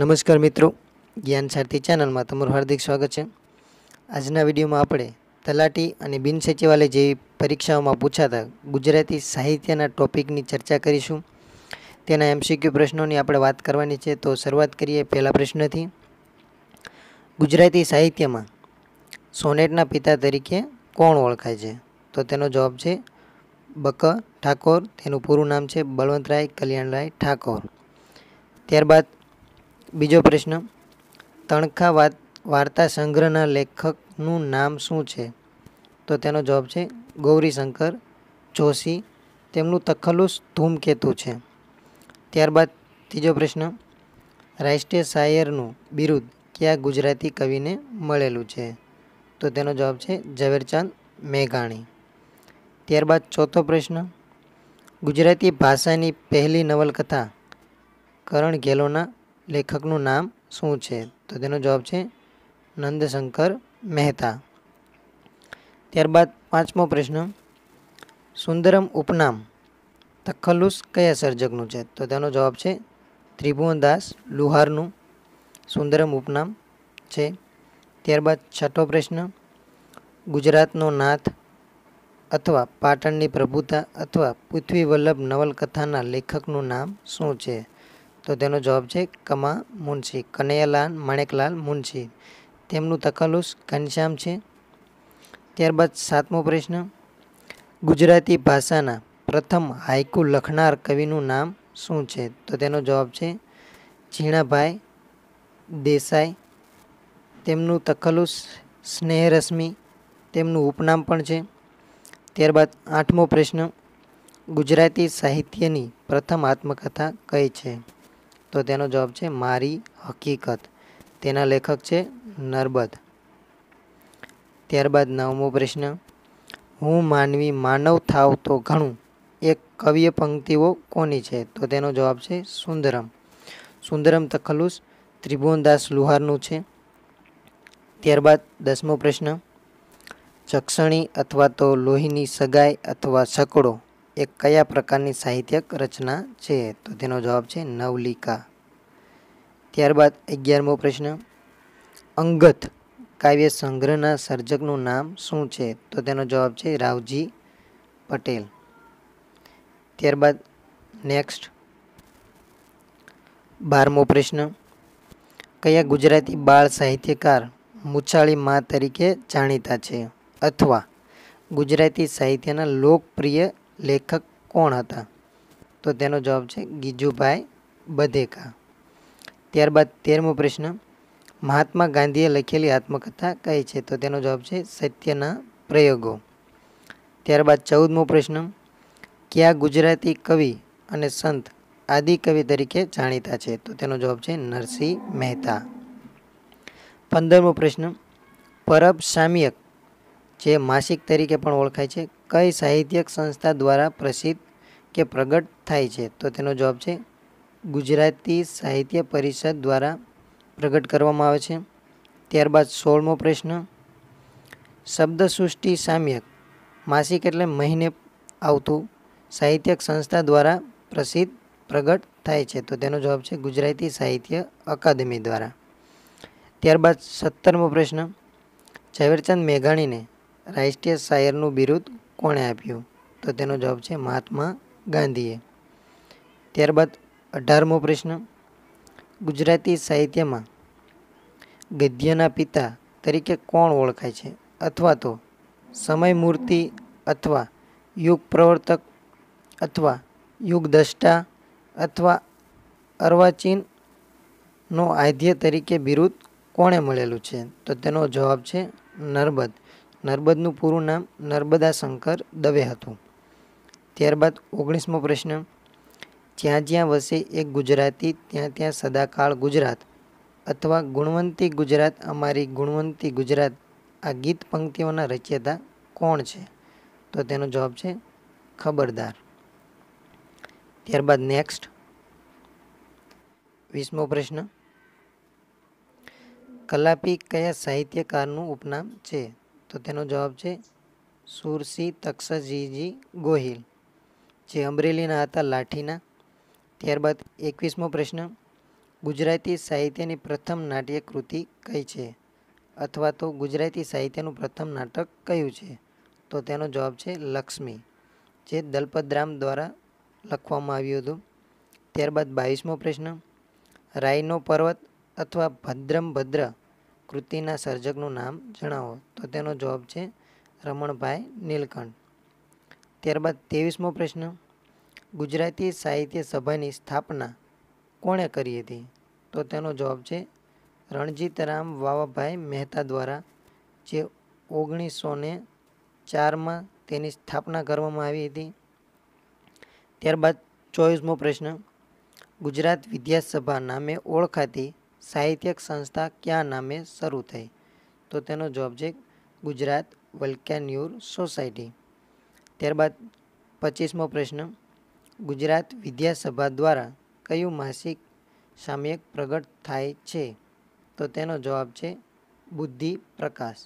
નમસ્કાર મિત્રો જ્ઞાન સારથી ચેનલમાં તમારું હાર્દિક સ્વાગત છે આજના વિડીયોમાં આપણે તલાટી અને બિન સચિવાલય જેવી પરીક્ષાઓમાં પૂછાતા ગુજરાતી સાહિત્યના ટોપિકની ચર્ચા કરીશું તેના એમસીક્યુ પ્રશ્નોની આપણે વાત કરવાની છે તો શરૂઆત કરીએ પહેલા પ્રશ્નથી ગુજરાતી સાહિત્યમાં સોનેટના પિતા તરીકે કોણ ઓળખાય છે તો તેનો જવાબ છે બક ઠાકોર તેનું પૂરું નામ છે બળવંતરાય કલ્યાણરાય ઠાકોર ત્યારબાદ બીજો પ્રશ્ન તણખા વાર્તા સંગ્રહના લેખકનું નામ શું છે તો તેનો જવાબ છે ગૌરીશંકર જોશી તેમનું તખલ્લુસ ધૂમકેતુ છે ત્યારબાદ ત્રીજો પ્રશ્ન રાષ્ટ્રીય શાયરનું બિરુદ ક્યાં ગુજરાતી કવિને મળેલું છે તો તેનો જવાબ છે ઝવેરચંદ મેઘાણી ત્યારબાદ ચોથો પ્રશ્ન ગુજરાતી ભાષાની પહેલી નવલકથા કરણ ગેલોના લેખકનું નામ શું છે તો તેનો જવાબ છે નંદશંકર મહેતા ત્યારબાદ પાંચમો પ્રશ્ન સુંદરમ ઉપનામ તખલ્લુસ કયા સર્જકનું છે તો તેનો જવાબ છે ત્રિભુવનદાસ લુહારનું સુંદરમ ઉપનામ છે ત્યારબાદ છઠ્ઠો પ્રશ્ન ગુજરાતનો નાથ અથવા પાટણની પ્રભુતા અથવા પૃથ્વી વલ્લભ નવલકથાના લેખકનું નામ શું છે તો તેનો જવાબ છે કમા મુનશી કનૈયાલાલ માણેકલાલ મુનશી તેમનું તકલુસ ઘનશ્યામ છે ત્યારબાદ સાતમો પ્રશ્ન ગુજરાતી ભાષાના પ્રથમ હાઇકુ લખનાર કવિનું નામ શું છે તો તેનો જવાબ છે ઝીણાભાઈ દેસાઈ તેમનું તખલુસ સ્નેહરશ્મિ તેમનું ઉપનામ પણ છે ત્યારબાદ આઠમો પ્રશ્ન ગુજરાતી સાહિત્યની પ્રથમ આત્મકથા કઈ છે તો તેનો જવાબ છે મારી હકીકત તેના લેખક છે નર્બદ ત્યારબાદ નવમો પ્રશ્ન હું માનવી માનવ થાવ તો ઘણું એક કવિય પંક્તિઓ કોની છે તો તેનો જવાબ છે સુંદરમ સુંદરમ તખલુસ ત્રિભુવનદાસ લુહારનું છે ત્યારબાદ દસમો પ્રશ્ન ચક્ષણી અથવા તો લોહીની સગાઈ અથવા સકડો એ કયા પ્રકારની સાહિત્યક રચના છે તો તેનો જવાબ છે નવલિકા ત્યારબાદ અગિયારમો પ્રશ્ન અંગત કાવ્ય સંગ્રહના સર્જકનું નામ શું છે તો તેનો જવાબ છે રાવજી પટેલ ત્યારબાદ નેક્સ્ટ બારમો પ્રશ્ન કયા ગુજરાતી બાળ સાહિત્યકાર મુછાળી મા તરીકે જાણીતા છે અથવા ગુજરાતી સાહિત્યના લોકપ્રિય લેખક કોણ હતા તો તેનો જવાબ છે ગીજુભાઈ બધેકા ત્યારબાદ તેરમો પ્રશ્ન મહાત્મા ગાંધીએ લખેલી આત્મકથા કઈ છે તો તેનો જવાબ છે સત્યના પ્રયોગો ત્યારબાદ ચૌદમો પ્રશ્ન કયા ગુજરાતી કવિ અને સંત આદિકવિ તરીકે જાણીતા છે તો તેનો જવાબ છે નરસિંહ મહેતા પંદરમો પ્રશ્ન પરબ સામ્યક જે માસિક તરીકે પણ ઓળખાય છે કઈ સાહિત્યક સંસ્થા દ્વારા પ્રસિદ્ધ કે પ્રગટ થાય છે તો તેનો જવાબ છે ગુજરાતી સાહિત્ય પરિષદ દ્વારા પ્રગટ કરવામાં આવે છે ત્યારબાદ સોળમો પ્રશ્ન શબ્દસૃષ્ટિ સામ્યક માસિક એટલે મહિને આવતું સાહિત્યક સંસ્થા દ્વારા પ્રસિદ્ધ પ્રગટ થાય છે તો તેનો જવાબ છે ગુજરાતી સાહિત્ય અકાદમી દ્વારા ત્યારબાદ સત્તરમો પ્રશ્ન ઝવેરચંદ મેઘાણીને રાષ્ટ્રીય શાયરનું બિરુદ કોણે આપ્યું તો તેનો જવાબ છે મહાત્મા ગાંધીએ ત્યારબાદ અઢારમો પ્રશ્ન ગુજરાતી સાહિત્યમાં ગદ્યના પિતા તરીકે કોણ ઓળખાય છે અથવા તો સમયમૂર્તિ અથવા યુગ પ્રવર્તક અથવા યુગદષ્ટા અથવા અર્વાચીનનો આધ્ય તરીકે બિરુદ કોણે મળેલું છે તો તેનો જવાબ છે નર્મદ નર્મદનું પૂરું નામ નર્મદા શંકર દવે હતું ત્યારબાદ ઓગણીસમો પ્રશ્ન જ્યાં જ્યાં વસે એક ગુજરાતી ત્યાં ત્યાં સદાકાળ ગુજરાત અથવા ગુણવંતી ગુજરાત અમારી ગુણવંતી ગુજરાત આ ગીત પંક્તિઓના રચયતા કોણ છે તો તેનો જવાબ છે ખબરદાર ત્યારબાદ નેક્સ્ટ વીસમો પ્રશ્ન કલાપી કયા સાહિત્યકારનું ઉપનામ છે તો તેનો જવાબ છે સુરસી તક્ષજીજી ગોહિલ જે અમરેલીના હતા લાઠીના ત્યારબાદ એકવીસમો પ્રશ્ન ગુજરાતી સાહિત્યની પ્રથમ નાટ્ય કૃતિ કઈ છે અથવા તો ગુજરાતી સાહિત્યનું પ્રથમ નાટક કયું છે તો તેનો જવાબ છે લક્ષ્મી જે દલપતરામ દ્વારા લખવામાં આવ્યું હતું ત્યારબાદ બાવીસમો પ્રશ્ન રાયનો પર્વત અથવા ભદ્રમ ભદ્ર કૃતિના સર્જકનું નામ જણાવો તો તેનો જવાબ છે રમણભાઈ નીલકંઠ ત્યારબાદ ત્રેવીસમો પ્રશ્ન ગુજરાતી સાહિત્ય સભાની સ્થાપના કોણે કરી હતી તો તેનો જવાબ છે રણજીતરામ વાવાભાઈ મહેતા દ્વારા જે ઓગણીસો ને ચારમાં તેની સ્થાપના કરવામાં આવી હતી ત્યારબાદ ચોવીસમો પ્રશ્ન ગુજરાત વિદ્યાસભા નામે ઓળખાતી સાહિત્યક સંસ્થા ક્યાં નામે શરૂ થઈ તો તેનો જવાબ છે ગુજરાત વલ્કેન્યુર સોસાયટી ત્યારબાદ પચીસમો પ્રશ્ન ગુજરાત વિદ્યાસભા દ્વારા કયું માસિક સામયિક પ્રગટ થાય છે તો તેનો જવાબ છે બુદ્ધિ પ્રકાશ